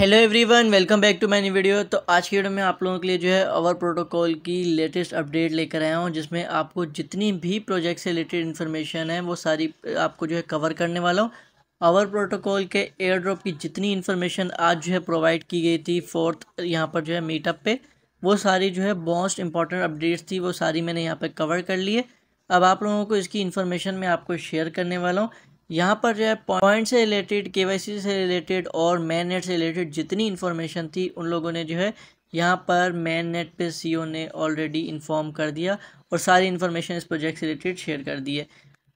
hello everyone welcome back to my new video तो आज की वीडियो में आप लोगों के लिए जो है अवर प्रोटोकॉल की लेटेस्ट अपडेट लेकर आया हूँ जिसमें आपको जितनी भी प्रोजेक्ट से रिलेटेड इन्फॉर्मेशन है वो सारी आपको जो है कवर करने वाला हूँ अवर प्रोटोकॉल के एयर ड्रॉप की जितनी इन्फॉर्मेशन आज जो है प्रोवाइड की गई थी फोर्थ यहाँ पर जो है मीटअप पर वो सारी जो है मोस्ट इंपॉर्टेंट अपडेट्स थी वो सारी मैंने यहाँ पर कवर कर लिए अब आप लोगों को इसकी इन्फॉर्मेशन मैं आपको शेयर करने वाला हूँ यहाँ पर जो है पॉइंट से रिलेटेड के से रिलेटेड और मैन नेट से रिलेटेड जितनी इन्फॉर्मेशन थी उन लोगों ने जो है यहाँ पर मैन नेट पर सीईओ ने ऑलरेडी इन्फॉर्म कर दिया और सारी इन्फॉर्मेशन इस प्रोजेक्ट से रिलेटेड शेयर कर दी है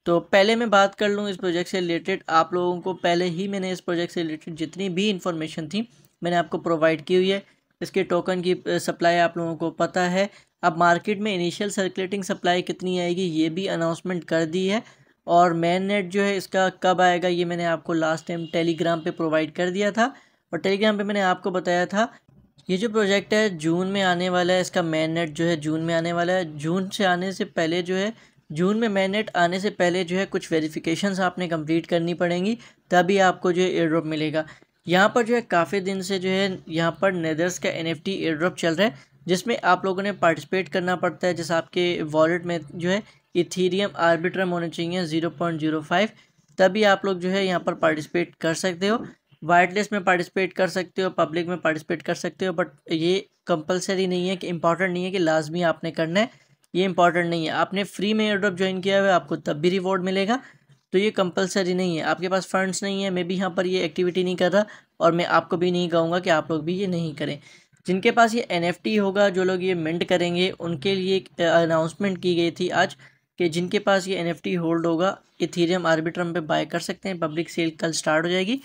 तो पहले मैं बात कर लूँ इस प्रोजेक्ट से रिलेटेड आप लोगों को पहले ही मैंने इस प्रोजेक्ट से रिलेटेड जितनी भी इन्फॉर्मेशन थी मैंने आपको प्रोवाइड की हुई है इसके टोकन की सप्लाई आप लोगों को पता है अब मार्केट में इनिशियल सर्कुलेटिंग सप्लाई कितनी आएगी ये भी अनाउंसमेंट कर दी है और मेन नेट जो है इसका कब आएगा ये मैंने आपको लास्ट टाइम टेलीग्राम पे प्रोवाइड कर दिया था और टेलीग्राम पे मैंने आपको बताया था ये जो प्रोजेक्ट है जून में आने वाला है इसका मेन नेट जो है जून में आने वाला है जून से आने से पहले जो है जून में मेन नेट आने से पहले जो है कुछ वेरीफिकेशन आपने कम्प्लीट करनी पड़ेंगी तभी आपको जो है एयरड्रॉप मिलेगा यहाँ पर जो है काफ़ी दिन से जो है यहाँ पर नेदर्स का एन एफ टी एयरड्रॉप चल रहा है जिसमें आप लोगों ने पार्टिसिपेट करना पड़ता है जैसे आपके वॉलेट में जो है इथीरियम आर्बिट्रम होने चाहिए ज़ीरो पॉइंट जीरो फाइव तभी आप लोग जो है यहाँ पर पार्टिसिपेट कर सकते हो वाइटलिस्ट में पार्टिसिपेट कर सकते हो पब्लिक में पार्टिसिपेट कर सकते हो बट ये कंपलसरी नहीं है कि इंपॉर्टेंट नहीं है कि लाजमी आपने करना है ये इंपॉर्टेंट नहीं है आपने फ्री में एयरड्रॉप ज्वाइन किया हुआ है आपको तब भी रिवॉर्ड मिलेगा तो ये कंपलसरी नहीं है आपके पास फंड्स नहीं है मैं भी यहाँ पर ये एक्टिविटी नहीं कर रहा और मैं आपको भी नहीं कहूँगा कि आप लोग भी ये नहीं करें जिनके पास ये एन होगा जो लोग ये मिंट करेंगे उनके लिए एक अनाउंसमेंट की गई थी आज कि जिनके पास ये एन होल्ड होगा इथीरियम आर्बिट्रम पे बाय कर सकते हैं पब्लिक सेल कल स्टार्ट हो जाएगी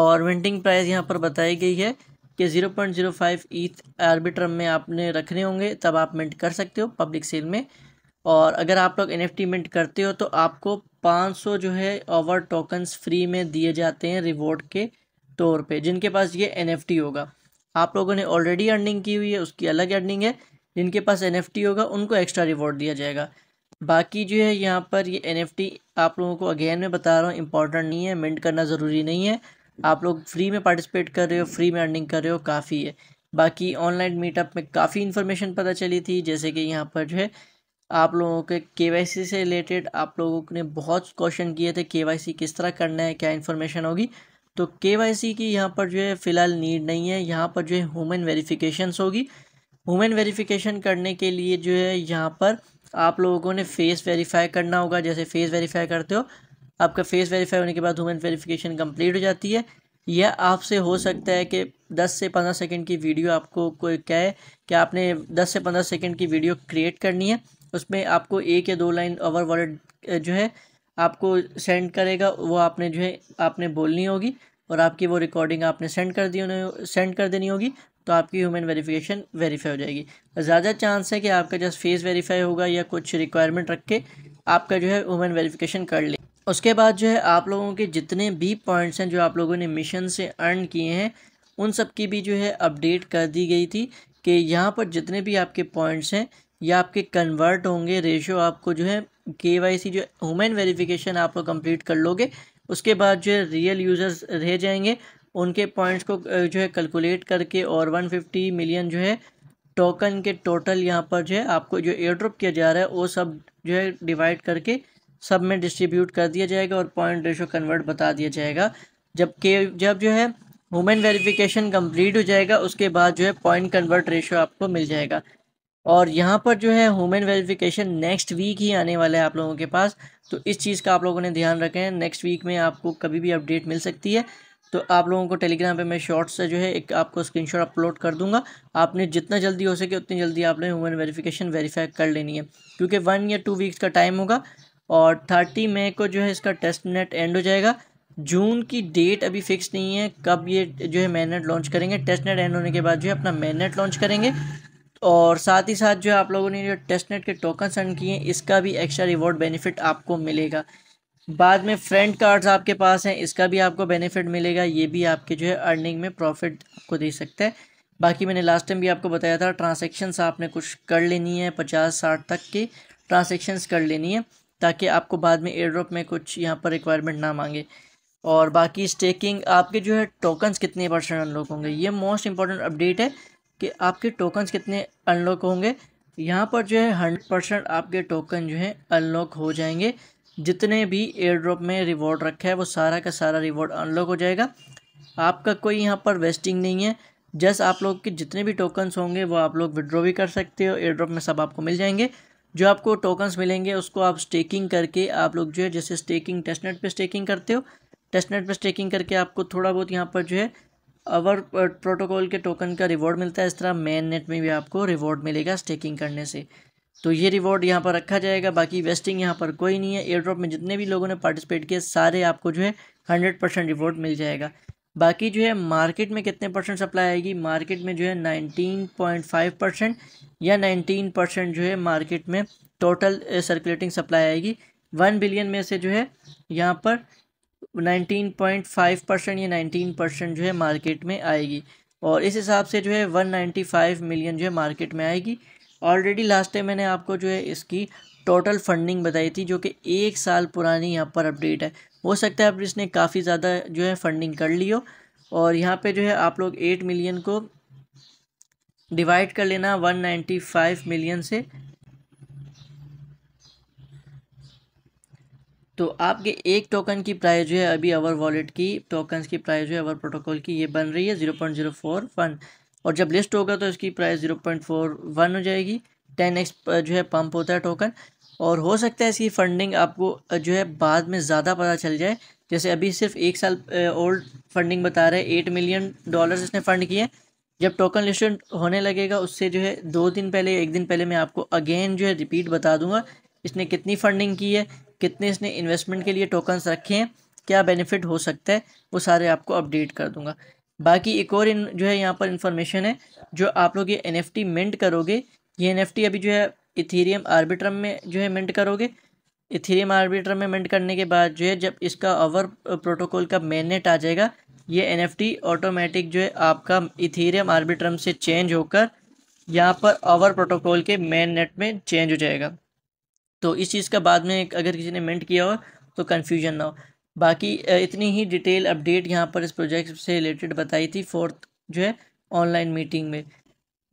और वेंटिंग प्राइस यहाँ पर बताई गई है कि 0.05 ईथ आर्बिट्रम में आपने रखने होंगे तब आप मिंट कर सकते हो पब्लिक सेल में और अगर आप लोग एन मिंट करते हो तो आपको 500 जो है ओवर टोकन्स फ्री में दिए जाते हैं रिवॉर्ड के तौर पर जिनके पास ये एन होगा आप लोगों ने ऑलरेडी अर्निंग की हुई है उसकी अलग अर्निंग है जिनके पास एन होगा उनको एक्स्ट्रा रिवॉर्ड दिया जाएगा बाकी जो है यहाँ पर ये एन आप लोगों को अगेन में बता रहा हूँ इंपॉर्टेंट नहीं है मिंट करना ज़रूरी नहीं है आप लोग फ्री में पार्टिसिपेट कर रहे हो फ्री में अर्निंग कर रहे हो काफ़ी है बाकी ऑनलाइन मीटअप में काफ़ी इन्फॉर्मेशन पता चली थी जैसे कि यहाँ पर जो है आप लोगों के के से रिलेटेड आप लोगों ने बहुत क्वेश्चन किए थे के किस तरह करना है क्या इन्फॉर्मेशन होगी तो के की यहाँ पर जो है फ़िलहाल नीड नहीं है यहाँ पर जो है ह्यूमन वेरीफिकेशनस होगी वुमेन वेरिफिकेशन करने के लिए जो है यहाँ पर आप लोगों ने फेस वेरीफाई करना होगा जैसे फेस वेरीफाई करते हो आपका फेस वेरीफाई होने के बाद वुमेन वेरीफिकेशन कंप्लीट हो जाती है यह आपसे हो सकता है कि 10 से 15 सेकंड की वीडियो आपको कोई कहे कि आपने 10 से 15 सेकंड की वीडियो क्रिएट करनी है उसमें आपको एक या दो लाइन ओवर वर्ड जो है आपको सेंड करेगा वो आपने जो है आपने बोलनी होगी और आपकी वो रिकॉर्डिंग आपने सेंड कर दी उन्हें सेंड कर देनी होगी तो आपकी ह्यूमन वेरिफिकेशन वेरीफाई हो जाएगी ज़्यादा चांस है कि आपका जस्ट फेस वेरीफाई होगा या कुछ रिक्वायरमेंट रख के आपका जो है ह्यूमन वेरीफिकेशन कर ले उसके बाद जो है आप लोगों के जितने भी पॉइंट्स हैं जो आप लोगों ने मिशन से अर्न किए हैं उन सब की भी जो है अपडेट कर दी गई थी कि यहाँ पर जितने भी आपके पॉइंट्स हैं या आपके कन्वर्ट होंगे रेशो आपको जो है के वाई सी जो ह्यूमन वेरिफिकेशन आप लोग कंप्लीट कर लोगे उसके बाद जो है रियल यूज़र्स रह जाएंगे उनके पॉइंट्स को जो है कैलकुलेट करके और 150 मिलियन जो है टोकन के टोटल यहाँ पर जो है आपको जो एयर ड्रॉप किया जा रहा है वो सब जो है डिवाइड करके सब में डिस्ट्रीब्यूट कर दिया जाएगा और पॉइंट रेशो कन्वर्ट बता दिया जाएगा जबकि जब जो है वुमेन वेरिफिकेशन कंप्लीट हो जाएगा उसके बाद जो है पॉइंट कन्वर्ट रेशो आपको मिल जाएगा और यहाँ पर जो है वुमेन वेरिफिकेशन नेक्स्ट वीक ही आने वाला है आप लोगों के पास तो इस चीज़ का आप लोगों ने ध्यान रखें नेक्स्ट वीक में आपको कभी भी अपडेट मिल सकती है तो आप लोगों को टेलीग्राम पे मैं शॉर्ट से जो है एक आपको स्क्रीनशॉट अपलोड कर दूंगा आपने जितना जल्दी हो सके उतनी जल्दी आपने ह्यूमन वेरिफिकेशन वेरीफाई कर लेनी है क्योंकि वन या टू वीक्स का टाइम होगा और थर्टी मई को जो है इसका टेस्ट नेट एंड हो जाएगा जून की डेट अभी फिक्स नहीं है कब ये जो है मैननेट लॉन्च करेंगे टेस्ट नेट एंड होने के बाद जो है अपना मैननेट लॉन्च करेंगे और साथ ही साथ जो है आप लोगों ने जो टेस्ट नेट के टोकन सेंड किए हैं इसका भी एक्स्ट्रा रिवॉर्ड बेनिफिट आपको मिलेगा बाद में फ्रेंड कार्ड्स आपके पास हैं इसका भी आपको बेनिफिट मिलेगा ये भी आपके जो है अर्निंग में प्रॉफिट आपको दे सकता है बाकी मैंने लास्ट टाइम भी आपको बताया था ट्रांसेक्शन्स आपने कुछ कर लेनी है पचास साठ तक की ट्रांसेक्शन्स कर लेनी है ताकि आपको बाद में ड्रॉप में कुछ यहाँ पर रिक्वायरमेंट ना मांगे और बाकी स्टेकिंग आपके जो है टोकन्स कितने परसेंट अनलॉक होंगे ये मोस्ट इंपॉर्टेंट अपडेट है कि आपके टोकन्स कितने अनलॉक होंगे यहाँ पर जो है हंड्रेड परसेंट आपके टोकन जो है अनलॉक हो जाएंगे जितने भी एयर ड्रॉप में रिवॉर्ड रखा है वो सारा का सारा रिवॉर्ड अनलॉक हो जाएगा आपका कोई यहाँ पर वेस्टिंग नहीं है जस्ट आप लोग के जितने भी टोकन्स होंगे वो आप लोग विड्रॉ भी कर सकते हो एयर ड्रॉप में सब आपको मिल जाएंगे जो आपको टोकन्स मिलेंगे उसको आप स्टेकिंग करके आप लोग जो है जैसे स्टेकिंग टेस्टनेट पे स्टेकिंग करते हो टेस्टनेट पे स्टेकिंग करके आपको थोड़ा बहुत यहाँ पर जो है अवर प्रोटोकॉल uh, के टोकन का रिवॉर्ड मिलता है इस तरह मेन नेट में भी आपको रिवॉर्ड मिलेगा स्टेकिंग करने से तो ये रिवॉर्ड यहाँ पर रखा जाएगा बाकी वेस्टिंग यहाँ पर कोई नहीं है एयर ड्रॉप में जितने भी लोगों ने पार्टिसिपेट किया सारे आपको जो है हंड्रेड परसेंट रिवॉर्ड मिल जाएगा बाकी जो है मार्केट में कितने परसेंट सप्लाई आएगी मार्केट में जो है नाइनटीन पॉइंट फाइव परसेंट या नाइनटीन परसेंट जो है मार्केट में टोटल सर्कुलेटिंग सप्लाई आएगी वन बिलियन में से जो है यहाँ पर नाइनटीन पॉइंट फाइव परसेंट या नाइनटीन परसेंट जो है मार्केट में आएगी और इस हिसाब से जो है वन नाइन्टी फाइव मिलियन जो है मार्केट में आएगी ऑलरेडी लास्ट टाइम मैंने आपको जो है इसकी टोटल फंडिंग बताई थी जो कि एक साल पुरानी यहाँ पर अपडेट है हो सकता है आप इसने काफ़ी ज़्यादा जो है फंडिंग कर ली हो और यहाँ पे जो है आप लोग एट मिलियन को डिवाइड कर लेना वन नाइन्टी फाइव मिलियन से तो आपके एक टोकन की प्राइस जो है अभी अवर वॉलेट की टोकन्स की प्राइस जो है अवर प्रोटोकॉल की ये बन रही है zero point zero four one और जब लिस्ट होगा तो इसकी price zero point four one हो जाएगी टेन एक्स जो है पम्प होता है टोकन और हो सकता है इसकी फंडिंग आपको जो है बाद में ज़्यादा पता चल जाए जैसे अभी सिर्फ एक साल ओल्ड फंडिंग बता रहे हैं एट मिलियन डॉलर्स इसने फंड किए जब टोकन लिस्ट होने लगेगा उससे जो है दो दिन पहले एक दिन पहले मैं आपको अगेन जो है रिपीट बता दूंगा इसने कितनी फंडिंग की है कितने इसने इन्वेस्टमेंट के लिए टोकन्स रखे हैं क्या बेनिफिट हो सकता है वो सारे आपको अपडेट कर दूंगा बाकी एक और इन जो है यहाँ पर इंफॉर्मेशन है जो आप लोग ये एन एफ टी मिंट करोगे ये एन एफ टी अभी जो है इथीरियम आर्बिट्रम में जो है मिंट करोगे इथीरियम आर्बिट्रम में मिंट करने के बाद जो है जब इसका ओवर प्रोटोकॉल का मेननेट आ जाएगा ये एन ऑटोमेटिक जो है आपका इथीरियम आर्बिट्रम से चेंज होकर यहाँ पर ओवर प्रोटोकॉल के मेन नेट में चेंज हो जाएगा तो इस चीज़ का बाद में अगर किसी ने मिंट किया हो तो कन्फ्यूजन ना हो बाकी इतनी ही डिटेल अपडेट यहाँ पर इस प्रोजेक्ट से रिलेटेड बताई थी फोर्थ जो है ऑनलाइन मीटिंग में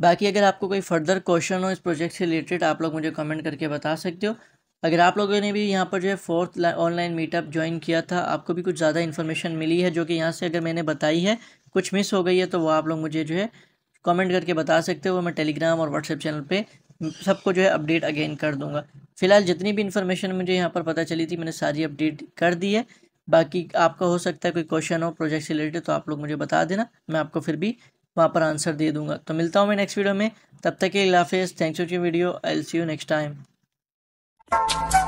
बाकी अगर आपको कोई फर्दर क्वेश्चन हो इस प्रोजेक्ट से रिलेटेड आप लोग मुझे कमेंट करके बता सकते हो अगर आप लोगों ने भी यहाँ पर जो है फोर्थ ऑनलाइन मीटअप ज्वाइन किया था आपको भी कुछ ज़्यादा इन्फॉर्मेशन मिली है जो कि यहाँ से अगर मैंने बताई है कुछ मिस हो गई है तो वो आप लोग मुझे जो है कमेंट करके बता सकते हो मैं टेलीग्राम और व्हाट्सएप चैनल पे सबको जो है अपडेट अगेन कर दूंगा फिलहाल जितनी भी इन्फॉर्मेशन मुझे यहाँ पर पता चली थी मैंने सारी अपडेट कर दी है बाकी आपका हो सकता है कोई क्वेश्चन हो प्रोजेक्ट से रिलेटेड तो आप लोग मुझे बता देना मैं आपको फिर भी वहाँ पर आंसर दे दूंगा तो मिलता हूँ मैं नेक्स्ट वीडियो में तब तक के लिए हाफिज़ thanks for video I see you next time